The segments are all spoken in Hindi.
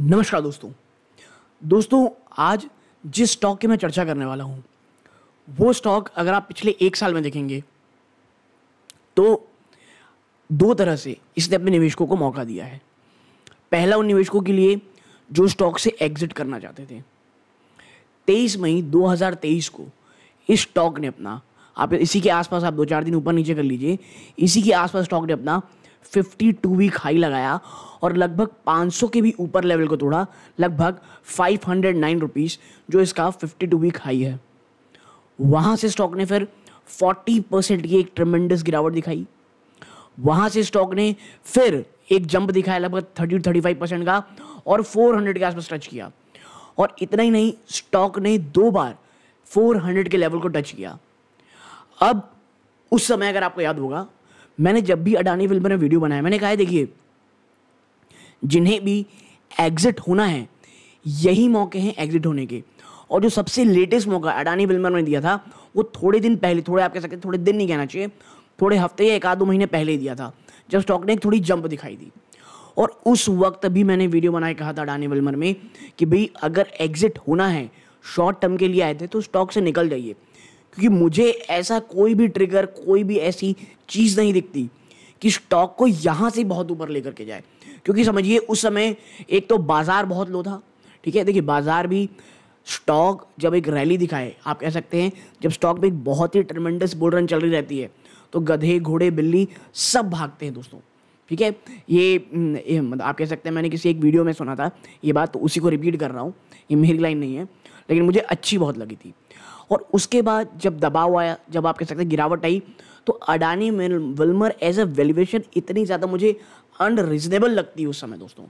नमस्कार दोस्तों दोस्तों आज जिस स्टॉक की मैं चर्चा करने वाला हूँ वो स्टॉक अगर आप पिछले एक साल में देखेंगे तो दो तरह से इसने अपने निवेशकों को मौका दिया है पहला उन निवेशकों के लिए जो स्टॉक से एग्जिट करना चाहते थे 23 मई 2023 को इस स्टॉक ने अपना आप इसी के आसपास आप दो चार दिन ऊपर नीचे कर लीजिए इसी के आसपास स्टॉक ने अपना फिफ्टी टू वीक हाई लगाया और लगभग सौ के भी ऊपर लेवल को तोड़ा लगभग फाइव हंड्रेड नाइन रुपीज़ जो इसका फिफ्टी टू वीक हाई है वहाँ से स्टॉक ने फिर फोर्टी परसेंट की एक ट्रमेंडस गिरावट दिखाई वहाँ से स्टॉक ने फिर एक जंप दिखाया लगभग थर्टी थर्टी फाइव परसेंट का और फोर हंड्रेड के आसपास टच किया और इतना ही नहीं स्टॉक ने दो बार फोर हंड्रेड के लेवल को टच किया अब उस समय अगर आपको याद होगा मैंने जब भी अडानी फिल्म ने वीडियो बनाया मैंने कहा है देखिए जिन्हें भी एग्जिट होना है यही मौके हैं एग्जिट होने के और जो सबसे लेटेस्ट मौका अडानी विल्मर ने दिया था वो थोड़े दिन पहले थोड़े आप कह सकते थोड़े दिन नहीं कहना चाहिए थोड़े हफ्ते या एक आध दो महीने पहले ही दिया था जब स्टॉक ने एक थोड़ी जंप दिखाई दी और उस वक्त भी मैंने वीडियो बनाए कहा था अडानी विल्मर में कि भाई अगर एग्जिट होना है शॉर्ट टर्म के लिए आए थे तो स्टॉक से निकल जाइए क्योंकि मुझे ऐसा कोई भी ट्रिगर कोई भी ऐसी चीज़ नहीं दिखती कि स्टॉक को यहाँ से बहुत ऊपर लेकर के जाए क्योंकि समझिए उस समय एक तो बाज़ार बहुत लो था ठीक है देखिए बाज़ार भी स्टॉक जब एक रैली दिखाए आप कह सकते हैं जब स्टॉक में एक बहुत ही ट्रमेंडस बुल रन चल रही रहती है तो गधे घोड़े बिल्ली सब भागते हैं दोस्तों ठीक है ये, हम्म, ये मतलब आप कह सकते हैं मैंने किसी एक वीडियो में सुना था ये बात तो उसी को रिपीट कर रहा हूँ ये मेरी लाइन नहीं है लेकिन मुझे अच्छी बहुत लगी थी और उसके बाद जब दबाव आया जब आप कह सकते हैं गिरावट आई तो Adani Wilmar as a valuation इतनी ज़्यादा मुझे अनरिजनेबल लगती है उस समय दोस्तों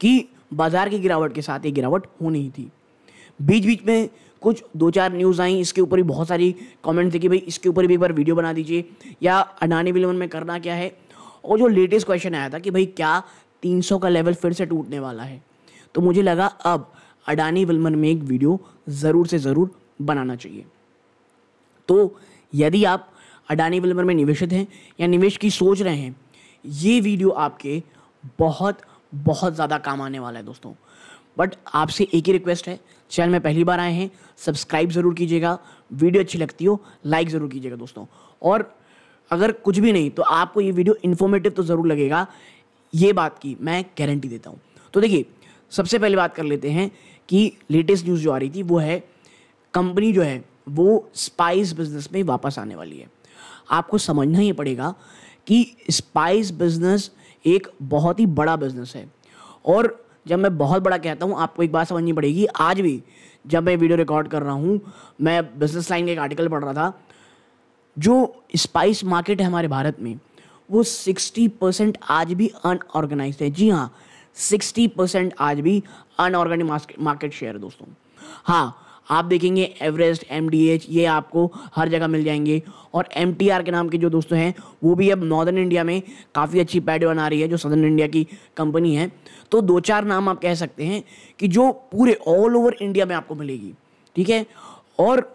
कि बाज़ार की गिरावट के साथ ये गिरावट होनी थी बीच बीच में कुछ दो चार न्यूज़ आई इसके ऊपर भी बहुत सारी कमेंट थे कि भाई इसके ऊपर भी एक बार वीडियो बना दीजिए या अडानी विलमर में करना क्या है और जो लेटेस्ट क्वेश्चन आया था कि भाई क्या 300 का लेवल फिर से टूटने वाला है तो मुझे लगा अब अडानी विलमर में एक वीडियो ज़रूर से ज़रूर बनाना चाहिए तो यदि आप अडानी विलमर में निवेशित हैं या निवेश की सोच रहे हैं ये वीडियो आपके बहुत बहुत ज़्यादा काम आने वाला है दोस्तों बट आपसे एक ही रिक्वेस्ट है चैनल में पहली बार आए हैं सब्सक्राइब ज़रूर कीजिएगा वीडियो अच्छी लगती हो लाइक ज़रूर कीजिएगा दोस्तों और अगर कुछ भी नहीं तो आपको ये वीडियो इन्फॉर्मेटिव तो ज़रूर लगेगा ये बात की मैं गारंटी देता हूँ तो देखिए सबसे पहले बात कर लेते हैं कि लेटेस्ट न्यूज़ जो आ रही थी वो है कंपनी जो है वो स्पाइस बिजनेस में वापस आने वाली है आपको समझना ही पड़ेगा कि स्पाइस बिजनेस एक बहुत ही बड़ा बिजनेस है और जब मैं बहुत बड़ा कहता हूँ आपको एक बात समझनी पड़ेगी आज भी जब मैं वीडियो रिकॉर्ड कर रहा हूँ मैं बिजनेस लाइन का एक आर्टिकल पढ़ रहा था जो स्पाइस मार्केट है हमारे भारत में वो सिक्सटी परसेंट आज भी अनऑर्गेनाइज है जी हाँ सिक्सटी परसेंट आज भी अनऑर्गेनाइज मार्केट शेयर है दोस्तों हाँ आप देखेंगे एवरेस्ट एम ये आपको हर जगह मिल जाएंगे और एम के नाम के जो दोस्तों हैं वो भी अब नॉर्दर्न इंडिया में काफ़ी अच्छी पैड बना रही है जो सदर्न इंडिया की कंपनी है तो दो चार नाम आप कह सकते हैं कि जो पूरे ऑल ओवर इंडिया में आपको मिलेगी ठीक है और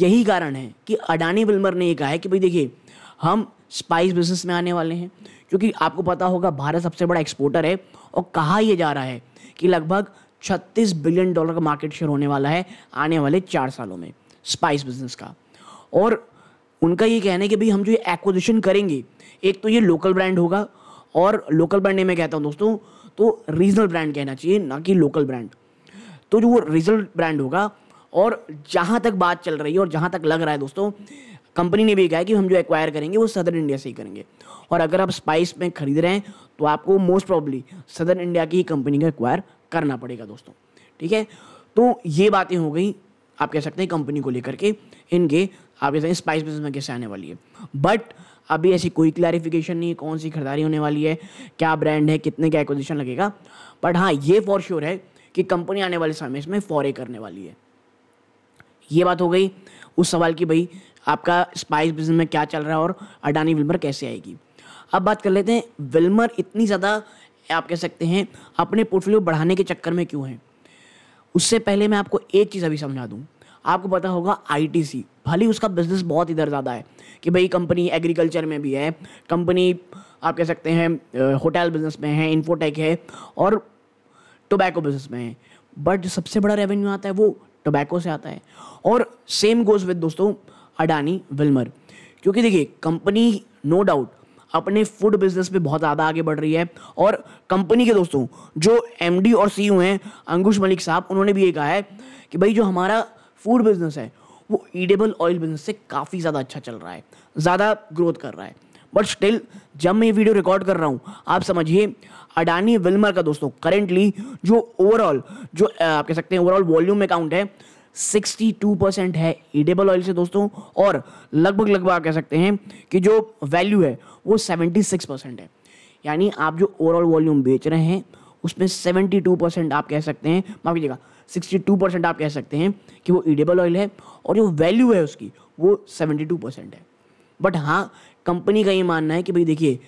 यही कारण है कि अडानी विल्मर ने ये कहा है कि भाई देखिए हम स्पाइस बिजनेस में आने वाले हैं क्योंकि आपको पता होगा भारत सबसे बड़ा एक्सपोर्टर है और कहा यह जा रहा है कि लगभग छत्तीस बिलियन डॉलर का मार्केट शेयर होने वाला है आने वाले चार सालों में स्पाइस बिजनेस का और उनका ये कहना है कि भाई हम जो ये एक्विजिशन करेंगे एक तो ये लोकल ब्रांड होगा और लोकल ब्रांड में कहता हूँ दोस्तों तो रीजनल ब्रांड कहना चाहिए ना कि लोकल ब्रांड तो जो वो रीजनल ब्रांड होगा और जहाँ तक बात चल रही है और जहाँ तक लग रहा है दोस्तों कंपनी ने भी कहा है कि हम जो एक्वायर करेंगे वो सदर इंडिया से ही करेंगे और अगर आप स्पाइस में खरीद रहे हैं तो आपको मोस्ट प्रॉब्ली सदर इंडिया की ही कंपनी का एक्वायर करना पड़ेगा दोस्तों ठीक है तो ये बातें हो गई आप कह सकते हैं कंपनी को लेकर के इनके आप कह सकते हैं स्पाइस बिजनेस में कैसे आने वाली है बट अभी ऐसी कोई क्लैरिफिकेशन नहीं है कौन सी खरीदारी होने वाली है क्या ब्रांड है कितने का एक्विजिशन लगेगा बट हाँ ये फॉर श्योर है कि कंपनी आने वाले समय इसमें फॉरे करने वाली है ये बात हो गई उस सवाल की भाई आपका स्पाइस बिजनेस में क्या चल रहा है और अडानी विल्मर कैसे आएगी अब बात कर लेते हैं विल्मर इतनी ज़्यादा आप कह सकते हैं अपने पोर्टफोलियो बढ़ाने के चक्कर में क्यों हैं उससे पहले मैं आपको एक चीज़ अभी समझा दूँ आपको पता होगा आई भले उसका बिजनेस बहुत इधर ज़्यादा है कि भाई कंपनी एग्रीकल्चर में भी है कंपनी आप कह सकते हैं होटल बिजनेस में है इन्फोटेक है और टोबैको बिजनेस में है बट जो सबसे बड़ा रेवेन्यू आता है वो टोबैको से आता है और सेम गोज़ विद दोस्तों अडानी विलमर क्योंकि देखिए कंपनी नो डाउट अपने फूड बिजनेस में बहुत ज़्यादा आगे बढ़ रही है और कंपनी के दोस्तों जो एम और सी e हैं अंकुश मलिक साहब उन्होंने भी ये कहा है कि भाई जो हमारा फूड बिजनेस है वो ईडेबल ऑयल बिजनेस से काफ़ी ज़्यादा अच्छा चल रहा है ज़्यादा ग्रोथ कर रहा है बट स्टिल जब मैं ये वीडियो रिकॉर्ड कर रहा हूँ आप समझिए अडानी विल्मर का दोस्तों करेंटली जो ओवरऑल जो आप कह सकते हैं ओवरऑल वॉल्यूम में काउंट है 62 परसेंट है ईडेबल ऑयल से दोस्तों और लगभग लगभग आप कह सकते हैं कि जो वैल्यू है वो 76 परसेंट है यानी आप जो ओवरऑल वॉल्यूम बेच रहे हैं उसमें 72 परसेंट आप कह सकते हैं माफ कीजिएगा 62 परसेंट आप कह सकते हैं कि वो ईडेबल ऑयल है और जो वैल्यू है उसकी वो 72 परसेंट है बट हाँ कंपनी का ये मानना है कि भाई देखिए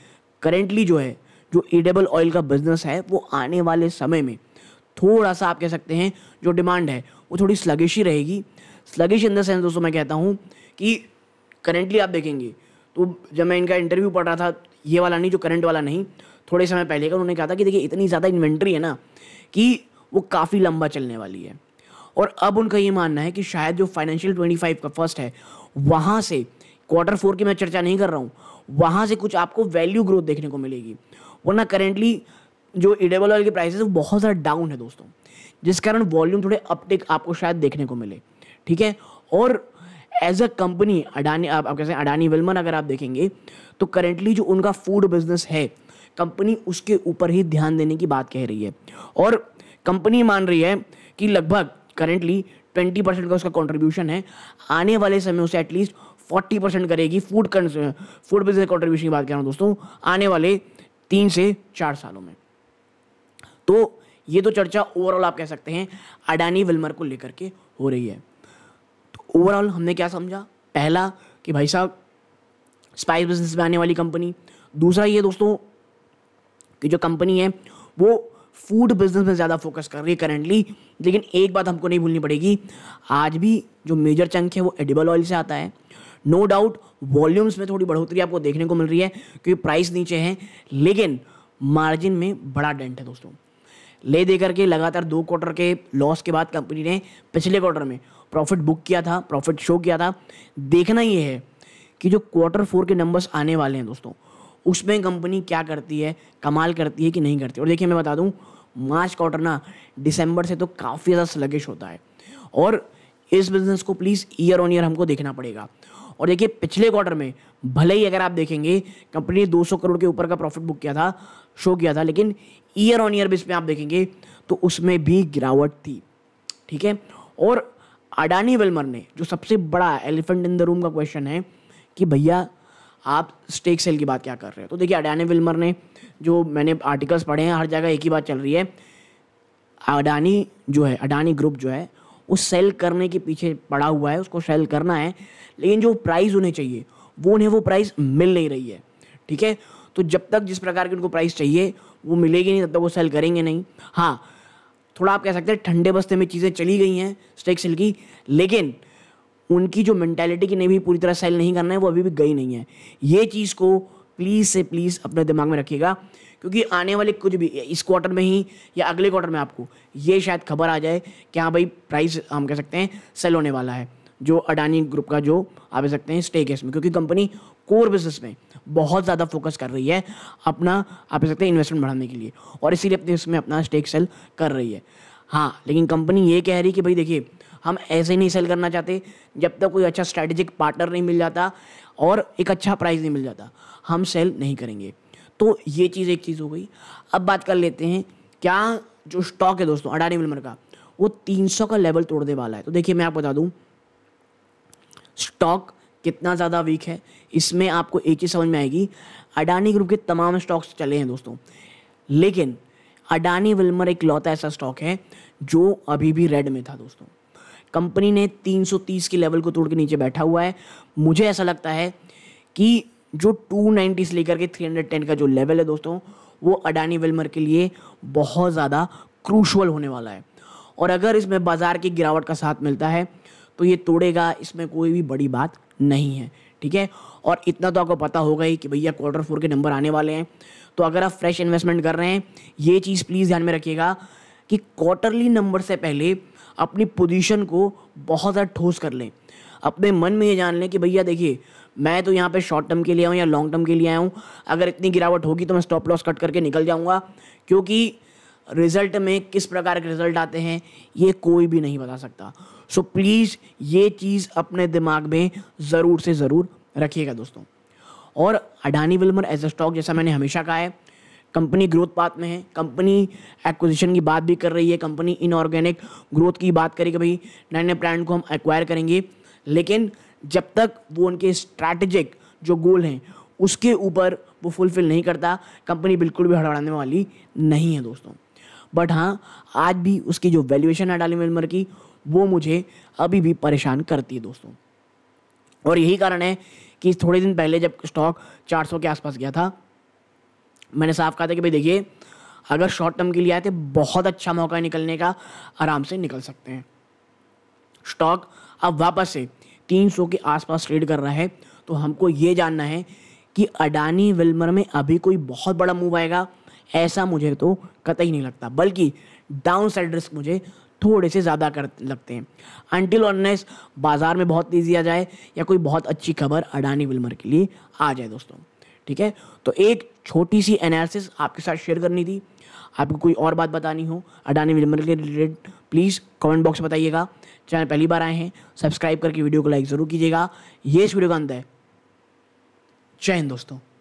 करेंटली जो है जो ईडेबल ऑयल का बिजनेस है वो आने वाले समय में थोड़ा सा आप कह सकते हैं जो डिमांड है वो थोड़ी स्लगिश ही रहेगी स्लगिश इन द सेंस दोस्तों मैं कहता हूँ कि करेंटली आप देखेंगे तो जब मैं इनका इंटरव्यू पढ़ रहा था ये वाला नहीं जो करंट वाला नहीं थोड़े समय पहले का उन्होंने कहा था कि देखिए इतनी ज़्यादा इन्वेंट्री है ना कि वो काफ़ी लंबा चलने वाली है और अब उनका ये मानना है कि शायद जो फाइनेंशियल ट्वेंटी फाइव का फर्स्ट है वहाँ से क्वार्टर फोर की मैं चर्चा नहीं कर रहा हूँ वहाँ से कुछ आपको वैल्यू ग्रोथ देखने को मिलेगी वरना करेंटली जो इडेबल ऑयल के प्राइसेस वो बहुत ज़्यादा डाउन है दोस्तों जिस कारण वॉल्यूम थोड़े अपटेक आपको शायद देखने को मिले ठीक है और एज अ कंपनी अडानी आप, आप कैसे अडानी विलमन अगर आप देखेंगे तो करेंटली जो उनका फूड बिजनेस है कंपनी उसके ऊपर ही ध्यान देने की बात कह रही है और कंपनी मान रही है कि लगभग करेंटली ट्वेंटी परसेंट का उसका कॉन्ट्रीब्यूशन है आने वाले समय उसे एटलीस्ट फोर्टी परसेंट करेगी फूड फूड बिजनेस कॉन्ट्रीब्यूशन की बात कर रहा हूँ दोस्तों आने वाले तीन से चार सालों में तो ये तो चर्चा ओवरऑल आप कह सकते हैं अडानी विल्मर को लेकर के हो रही है ओवरऑल हमने क्या समझा पहला कि भाई साहब स्पाइस बिजनेस में आने वाली कंपनी दूसरा ये दोस्तों कि जो कंपनी है वो फूड बिजनेस में ज़्यादा फोकस कर रही है करेंटली लेकिन एक बात हमको नहीं भूलनी पड़ेगी आज भी जो मेजर चंक है वो एडिबल ऑयल से आता है नो डाउट वॉल्यूम्स में थोड़ी बढ़ोतरी आपको देखने को मिल रही है क्योंकि प्राइस नीचे है लेकिन मार्जिन में बड़ा डेंट है दोस्तों ले दे करके लगातार दो क्वार्टर के लॉस के बाद कंपनी ने पिछले क्वार्टर में प्रॉफिट बुक किया था प्रॉफिट शो किया था देखना ये है कि जो क्वार्टर फोर के नंबर्स आने वाले हैं दोस्तों उसमें कंपनी क्या करती है कमाल करती है कि नहीं करती और देखिए मैं बता दूँ मार्च क्वार्टर ना दिसंबर से तो काफ़ी ज़्यादा स्लगिश होता है और इस बिज़नेस को प्लीज़ ईयर ऑन ईयर हमको देखना पड़ेगा और देखिए पिछले क्वार्टर में भले ही अगर आप देखेंगे कंपनी ने 200 करोड़ के ऊपर का प्रॉफिट बुक किया था शो किया था लेकिन ईयर ऑन ईयर बेस पे आप देखेंगे तो उसमें भी गिरावट थी ठीक है और अडानी वेलमर ने जो सबसे बड़ा एलिफेंट इन द रूम का क्वेश्चन है कि भैया आप स्टेक सेल की बात क्या कर रहे हो तो देखिए अडानी विल्मर ने जो मैंने आर्टिकल्स पढ़े हैं हर जगह एक ही बात चल रही है अडानी जो है अडानी ग्रुप जो है वो सेल करने के पीछे पड़ा हुआ है उसको सेल करना है लेकिन जो प्राइस उन्हें चाहिए वो उन्हें वो प्राइस मिल नहीं रही है ठीक है तो जब तक जिस प्रकार की उनको प्राइस चाहिए वो मिलेगी नहीं तब तक वो सेल करेंगे नहीं हाँ थोड़ा आप कह सकते हैं ठंडे बस्ते में चीज़ें चली गई हैं स्टेक सेल की लेकिन उनकी जो मैंटेलिटी की नहीं भी पूरी तरह सेल नहीं करना है वो अभी भी गई नहीं है ये चीज़ को प्लीज़ से प्लीज़ अपने दिमाग में रखिएगा क्योंकि आने वाले कुछ भी इस क्वार्टर में ही या अगले क्वार्टर में आपको ये शायद खबर आ जाए कि हाँ भाई प्राइस हम कह सकते हैं सेल होने वाला है जो अडानी ग्रुप का जो आप कह सकते हैं स्टेक है इसमें क्योंकि कंपनी कोर बिजनेस में बहुत ज़्यादा फोकस कर रही है अपना आप कह सकते हैं इन्वेस्टमेंट बढ़ाने के लिए और इसीलिए अपने उसमें अपना स्टेक सेल कर रही है हाँ लेकिन कंपनी ये कह रही कि भाई देखिए हम ऐसे ही नहीं सेल करना चाहते जब तक तो कोई अच्छा स्ट्रैटेजिक पार्टनर नहीं मिल जाता और एक अच्छा प्राइस नहीं मिल जाता हम सेल नहीं करेंगे तो ये चीज़ एक चीज़ हो गई अब बात कर लेते हैं क्या जो स्टॉक है दोस्तों अडानी मिलमर का वो 300 का लेवल तोड़ने वाला है तो देखिए मैं आपको बता दूं स्टॉक कितना ज़्यादा वीक है इसमें आपको एक चीज़ समझ में आएगी अडानी ग्रुप के तमाम स्टॉक्स चले हैं दोस्तों लेकिन अडानी विल्मर एक लौता ऐसा स्टॉक है जो अभी भी रेड में था दोस्तों कंपनी ने 330 के लेवल को तोड़ के नीचे बैठा हुआ है मुझे ऐसा लगता है कि जो 290 से लेकर के 310 का जो लेवल है दोस्तों वो अडानी विल्मर के लिए बहुत ज़्यादा क्रूशल होने वाला है और अगर इसमें बाज़ार की गिरावट का साथ मिलता है तो ये तोड़ेगा इसमें कोई भी बड़ी बात नहीं है ठीक है और इतना तो आपको पता होगा ही कि भैया क्वार्टर फोर के नंबर आने वाले हैं तो अगर आप फ्रेश इन्वेस्टमेंट कर रहे हैं ये चीज़ प्लीज़ ध्यान में रखिएगा कि क्वार्टरली नंबर से पहले अपनी पोजीशन को बहुत ज़्यादा ठोस कर लें अपने मन में ये जान लें कि भैया देखिए मैं तो यहाँ पे शॉर्ट टर्म के लिए आऊँ या लॉन्ग टर्म के लिए आया हूँ अगर इतनी गिरावट होगी तो मैं स्टॉप लॉस कट करके निकल जाऊँगा क्योंकि रिज़ल्ट में किस प्रकार के रिज़ल्ट आते हैं ये कोई भी नहीं बता सकता सो प्लीज़ ये चीज़ अपने दिमाग में ज़रूर से ज़रूर रखिएगा दोस्तों और Adani Wilmar as a stock जैसा मैंने हमेशा कहा है कंपनी ग्रोथ पाथ में है कंपनी एक्विजिशन की बात भी कर रही है कंपनी इनऑर्गेनिक ग्रोथ की बात करेगी भाई नए नए ब्रांड को हम एक्वायर करेंगे लेकिन जब तक वो उनके स्ट्रैटेजिक जो गोल हैं उसके ऊपर वो फुलफिल नहीं करता कंपनी बिल्कुल भी हड़बड़ाने वाली नहीं है दोस्तों बट हाँ आज भी उसकी जो वैल्यूएशन है डाली मिलमर की वो मुझे अभी भी परेशान करती है दोस्तों और यही कारण है कि थोड़े दिन पहले जब स्टॉक 400 के आसपास गया था मैंने साफ कहा था कि भाई देखिए अगर शॉर्ट टर्म के लिए आए थे तो बहुत अच्छा मौका निकलने का आराम से निकल सकते हैं स्टॉक अब वापस से 300 के आसपास ट्रेड कर रहा है तो हमको ये जानना है कि अडानी विल्मर में अभी कोई बहुत बड़ा मूव आएगा ऐसा मुझे तो कतई नहीं लगता बल्कि डाउन साइड रिस्क मुझे थोड़े से ज़्यादा कर लगते हैं अनटिल ऑननेस बाज़ार में बहुत तेज़ी आ जाए या कोई बहुत अच्छी खबर अडानी विल्मर के लिए आ जाए दोस्तों ठीक है तो एक छोटी सी एनालिसिस आपके साथ शेयर करनी थी आपको कोई और बात बतानी हो अडानी विल्मर के रिलेटेड प्लीज़ कमेंट बॉक्स बताइएगा चैनल पहली बार आए हैं सब्सक्राइब करके वीडियो को लाइक ज़रूर कीजिएगा ये इस वीडियो का अंत है चैन दोस्तों